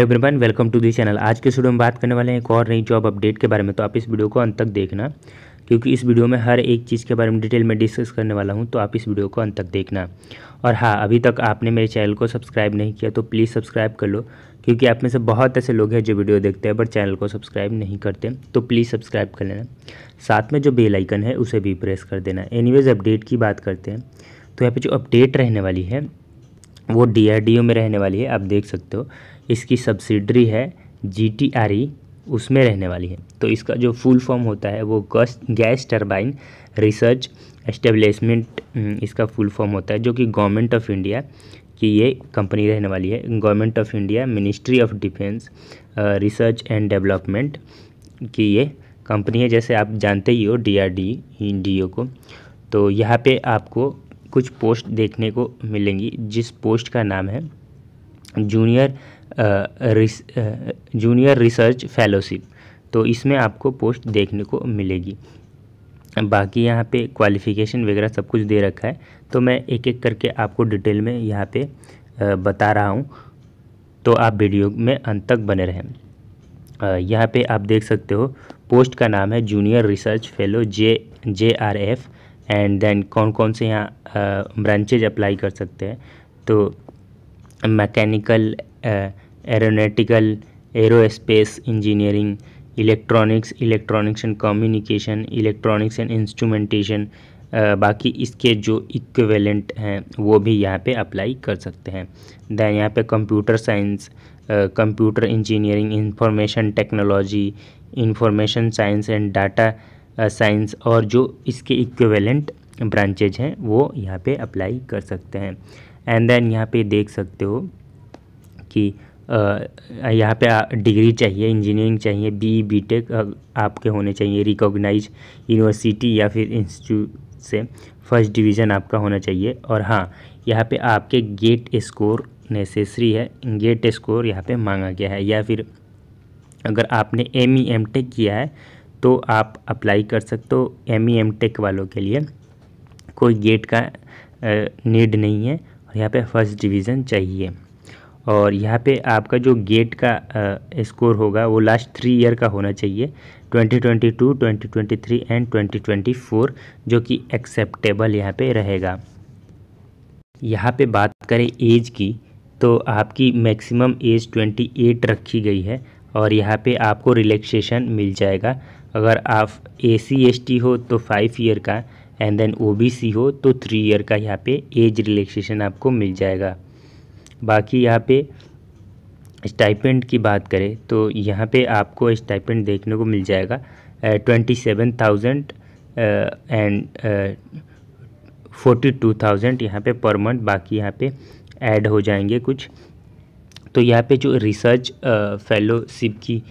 everyone welcome to this channel आज के video में बात करने वाले हैं एक और नई जॉब अपडेट के बारे में तो आप इस वीडियो को अंत तक देखना क्योंकि इस वीडियो में हर एक चीज़ के बारे में डिटेल में डिस्कस करने वाला हूं तो आप इस वीडियो को अंत तक देखना और हाँ अभी तक आपने मेरे चैनल को सब्सक्राइब नहीं किया तो प्लीज़ सब्सक्राइब कर लो क्योंकि आप में से बहुत ऐसे लोग हैं जो वीडियो देखते हैं पर चैनल को सब्सक्राइब नहीं करते तो प्लीज़ सब्सक्राइब कर लेना साथ में जो बेलाइकन है उसे भी प्रेस कर देना एनी अपडेट की बात करते हैं तो यहाँ पर जो अपडेट रहने वाली है वो डी में रहने वाली है आप देख सकते हो इसकी सब्सिडरी है जी e, उसमें रहने वाली है तो इसका जो फुल फॉर्म होता है वो gas gas turbine research establishment इसका फुल फॉर्म होता है जो कि गवर्नमेंट ऑफ इंडिया की ये कंपनी रहने वाली है government of India ministry of defence research and development की ये कंपनी है जैसे आप जानते ही हो D R D D O को तो यहाँ पे आपको कुछ पोस्ट देखने को मिलेंगी जिस पोस्ट का नाम है जूनियर जूनियर रिसर्च फेलोशिप तो इसमें आपको पोस्ट देखने को मिलेगी बाकी यहाँ पे क्वालिफ़िकेशन वगैरह सब कुछ दे रखा है तो मैं एक एक करके आपको डिटेल में यहाँ पे बता रहा हूँ तो आप वीडियो में अंत तक बने रहें यहाँ पे आप देख सकते हो पोस्ट का नाम है junior research fellow J J R F and then कौन कौन से यहाँ ब्रांचेज अप्लाई कर सकते हैं तो mechanical aeronautical aerospace engineering electronics electronics and communication electronics and instrumentation बाकी इसके जो इक्वेलेंट हैं वो भी यहाँ पे अप्लाई कर सकते हैं दैन यहाँ पे computer science computer engineering information technology information science and data science और जो इसके इक्विवेलेंट ब्रांचेज हैं वो यहाँ पे अप्लाई कर सकते हैं एंड देन यहाँ पे देख सकते हो कि यहाँ पे डिग्री चाहिए इंजीनियरिंग चाहिए बी बी टेक आपके होने चाहिए रिकॉग्नाइज यूनिवर्सिटी या फिर इंस्टीट्यूट से फर्स्ट डिवीज़न आपका होना चाहिए और हाँ यहाँ पे आपके गेट स्कोर नेसेसरी है गेट स्कोर यहाँ पे मांगा गया है या फिर अगर आपने एम ई एम टेक किया है तो आप अप्लाई कर सकते हो एम ई एम टेक वालों के लिए कोई गेट का नीड नहीं है और यहाँ पे फर्स्ट डिवीज़न चाहिए और यहाँ पे आपका जो गेट का स्कोर होगा वो लास्ट थ्री ईयर का होना चाहिए 2022, 2023 एंड 2024 जो कि एक्सेप्टेबल यहाँ पे रहेगा यहाँ पे बात करें एज की तो आपकी मैक्सिमम एज 28 रखी गई है और यहाँ पे आपको रिलैक्सेशन मिल जाएगा अगर आप ए सी एस टी हो तो फाइव ईयर का and then O B C हो तो थ्री ईयर का यहाँ पे एज रिलैक्सेशन आपको मिल जाएगा बाकी यहाँ पे स्टाइपेंट की बात करें तो यहाँ पे आपको स्टाइपेंट देखने को मिल जाएगा twenty seven thousand and forty two thousand यहाँ पर पर मंथ बाकी यहाँ पे ऐड हो जाएंगे कुछ तो यहाँ पे जो रिसर्च फेलोशिप की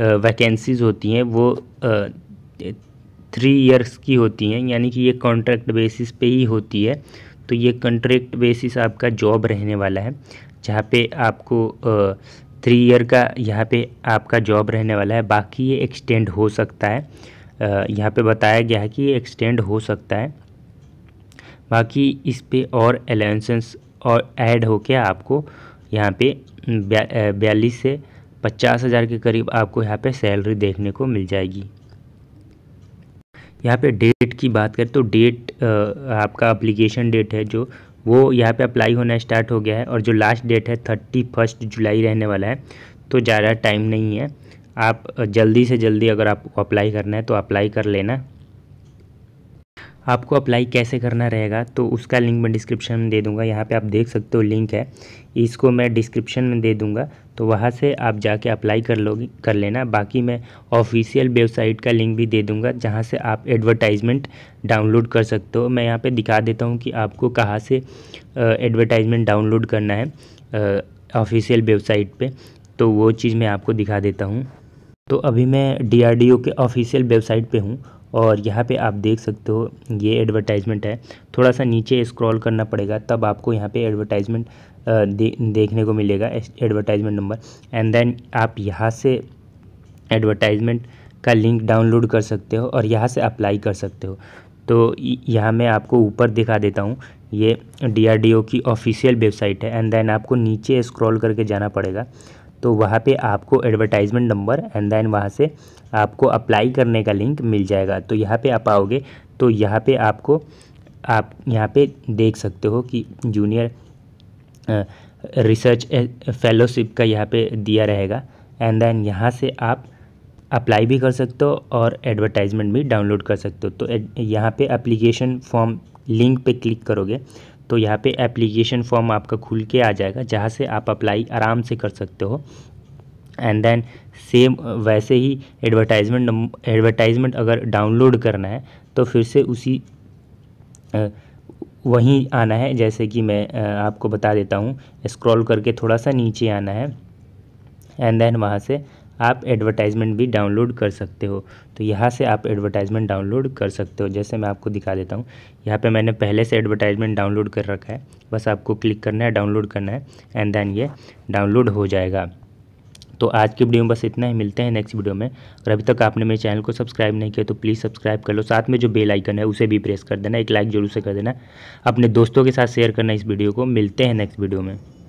वैकेंसीज़ होती हैं वो थ्री इयर्स की होती हैं यानी कि ये कॉन्ट्रैक्ट बेसिस पे ही होती है तो ये कॉन्ट्रैक्ट बेसिस आपका जॉब रहने वाला है जहाँ पे आपको थ्री ईयर का यहाँ पे आपका जॉब रहने वाला है बाकी ये एक्सटेंड हो सकता है यहाँ पे बताया गया है कि ये एक्सटेंड हो सकता है बाकी इस पे और अलाउंसेंस और ऐड होके आपको यहाँ पे बयालीस से पचास हज़ार के करीब आपको यहाँ पे सैलरी देखने को मिल जाएगी यहाँ पे डेट की बात करें तो डेट आपका अप्लीकेशन डेट है जो वो यहाँ पे अप्लाई होना स्टार्ट हो गया है और जो लास्ट डेट है थर्टी फर्स्ट जुलाई रहने वाला है तो ज़्यादा टाइम नहीं है आप जल्दी से जल्दी अगर आपको अप्लाई करना है तो अप्लाई कर लेना आपको अप्लाई कैसे करना रहेगा तो उसका लिंक मैं डिस्क्रिप्शन में दे दूंगा यहाँ पे आप देख सकते हो लिंक है इसको मैं डिस्क्रिप्शन में दे दूंगा तो वहाँ से आप जाके अप्लाई कर लोगे कर लेना बाकी मैं ऑफिशियल वेबसाइट का लिंक भी दे दूंगा जहाँ से आप एडवर्टाइजमेंट डाउनलोड कर सकते हो मैं यहाँ पर दिखा देता हूँ कि आपको कहाँ से एडवर्टाइजमेंट डाउनलोड करना है ऑफिशियल वेबसाइट पर तो वो चीज़ मैं आपको दिखा देता हूँ तो अभी मैं डी के ऑफिशियल वेबसाइट पर हूँ और यहाँ पे आप देख सकते हो ये एडवर्टाइजमेंट है थोड़ा सा नीचे स्क्रॉल करना पड़ेगा तब आपको यहाँ पे एडवर्टाइजमेंट दे, देखने को मिलेगा एडवर्टाइजमेंट नंबर एंड देन आप यहाँ से एडवर्टाइजमेंट का लिंक डाउनलोड कर सकते हो और यहाँ से अप्लाई कर सकते हो तो यहाँ मैं आपको ऊपर दिखा देता हूँ ये डी की ऑफिशियल वेबसाइट है एंड देन आपको नीचे स्क्रॉल करके जाना पड़ेगा तो वहाँ पे आपको एडवर्टाइजमेंट नंबर एंड देन वहाँ से आपको अप्लाई करने का लिंक मिल जाएगा तो यहाँ पे आप आओगे तो यहाँ पे आपको आप यहाँ पे देख सकते हो कि जूनियर रिसर्च फेलोशिप का यहाँ पे दिया रहेगा एंड देन यहाँ से आप अप्लाई भी कर सकते हो और एडवर्टाइजमेंट भी डाउनलोड कर सकते हो तो यहाँ पे एप्लीकेशन फॉर्म लिंक पे क्लिक करोगे तो यहाँ पे एप्लीकेशन फॉर्म आपका खुल के आ जाएगा जहाँ से आप अप्लाई आराम से कर सकते हो एंड देन सेम वैसे ही एडवर्टाइजमेंट एडवर्टाइजमेंट अगर डाउनलोड करना है तो फिर से उसी वहीं आना है जैसे कि मैं आपको बता देता हूँ स्क्रॉल करके थोड़ा सा नीचे आना है एंड देन वहाँ से आप एडवर्टाइजमेंट भी डाउनलोड कर सकते हो तो यहाँ से आप एडवर्टाइजमेंट डाउनलोड कर सकते हो जैसे मैं आपको दिखा देता हूँ यहाँ पे मैंने पहले से एडवर्टाइजमेंट डाउनलोड कर रखा है बस आपको क्लिक करना है डाउनलोड करना है एंड देन ये डाउनलोड हो जाएगा तो आज की वीडियो में बस इतना ही मिलते हैं नेक्स्ट वीडियो में और अभी तक आपने मेरे चैनल को सब्सक्राइब नहीं किया तो प्लीज़ सब्सक्राइब कर लो साथ में जो बेल आइकन है उसे भी प्रेस कर देना एक लाइक जरूर से कर देना अपने दोस्तों के साथ शेयर करना इस वीडियो को मिलते हैं नेक्स्ट वीडियो में